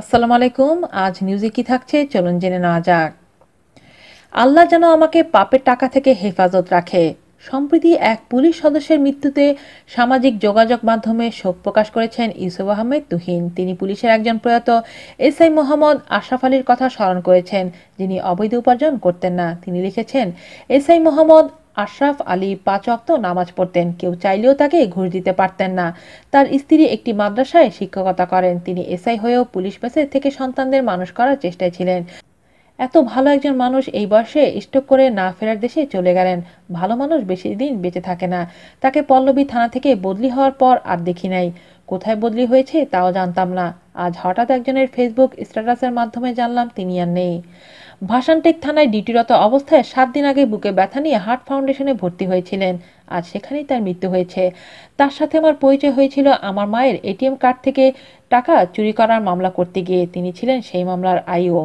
আসসালামু আলাইকুম আজ নিউজে কি থাকছে চলুন জেনে নেওয়া যাক আল্লাহ যেন আমাকে পাপের টাকা থেকে হেফাজত রাখে সম্প্রতি এক পুলিশ সদস্যের মৃত্যুতে সামাজিক যোগাযোগ মাধ্যমে শোক প্রকাশ করেছেন ইউসুফ আহমেদ তুহিন তিনি পুলিশের একজন প্রয়াত এস আই মোহাম্মদ আশরাফ আলীর কথা স্মরণ করেছেন যিনি অবৈধ উপার্জন করতেন না তিনি লিখেছেন এস আই মোহাম্মদ আশরাফ আলী পাঁচ অক্ত নামাজ পড়তেন কেউ চাইলেও তাকে ঘুষ দিতে পারতেন না তার স্ত্রী একটি মাদ্রাসায় শিক্ষকতা করেন তিনি এসআই হয়েও পুলিশ মেসেজ থেকে সন্তানদের মানুষ করার চেষ্টায় ছিলেন এত ভালো একজন মানুষ এই বয়সে স্টক করে না ফেরার দেশে চলে গেলেন ভালো মানুষ বেশি দিন বেঁচে থাকে না তাকে পল্লবী থানা থেকে বদলি হওয়ার পর আর দেখি নাই কোথায় বদলি হয়েছে তাও জানতাম না আজ হঠাৎ একজনের ফেসবুক স্ট্যাটাসের মাধ্যমে জানলাম তিনি আর নেই ভাষানটেক থানায় ডিউটিরত অবস্থায় সাত দিন আগে বুকে ব্যথা নিয়ে হার্ট ফাউন্ডেশনে ভর্তি হয়েছিলেন আজ সেখানেই তার মৃত্যু হয়েছে তার সাথে আমার পরিচয় হয়েছিল আমার মায়ের এটিএম কার্ড থেকে টাকা চুরি করার মামলা করতে গিয়ে তিনি ছিলেন সেই মামলার আইও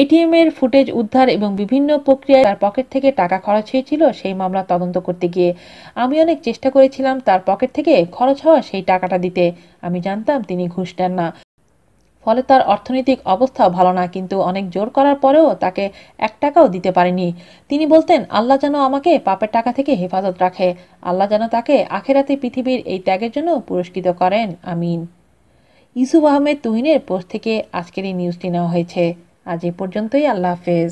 এটিএমের ফুটেজ উদ্ধার এবং বিভিন্ন প্রক্রিয়ায় তার পকেট থেকে টাকা খরচ হয়েছিল সেই মামলা তদন্ত করতে গিয়ে আমি অনেক চেষ্টা করেছিলাম তার পকেট থেকে খরচ হওয়া সেই টাকাটা দিতে আমি জানতাম তিনি ঘুষ দেন না ফলে তার অর্থনৈতিক অবস্থা ভালো না কিন্তু অনেক জোর করার পরেও তাকে এক টাকাও দিতে পারেনি তিনি বলতেন আল্লাহ যেন আমাকে পাপের টাকা থেকে হেফাজত রাখে আল্লাহ যেন তাকে আখেরাতে পৃথিবীর এই ত্যাগের জন্য পুরস্কৃত করেন আমিন ইসুফ আহমেদ তুহিনের পোস্ট থেকে আজকের এই নিউজটি নেওয়া হয়েছে Allí por junto y a la fe.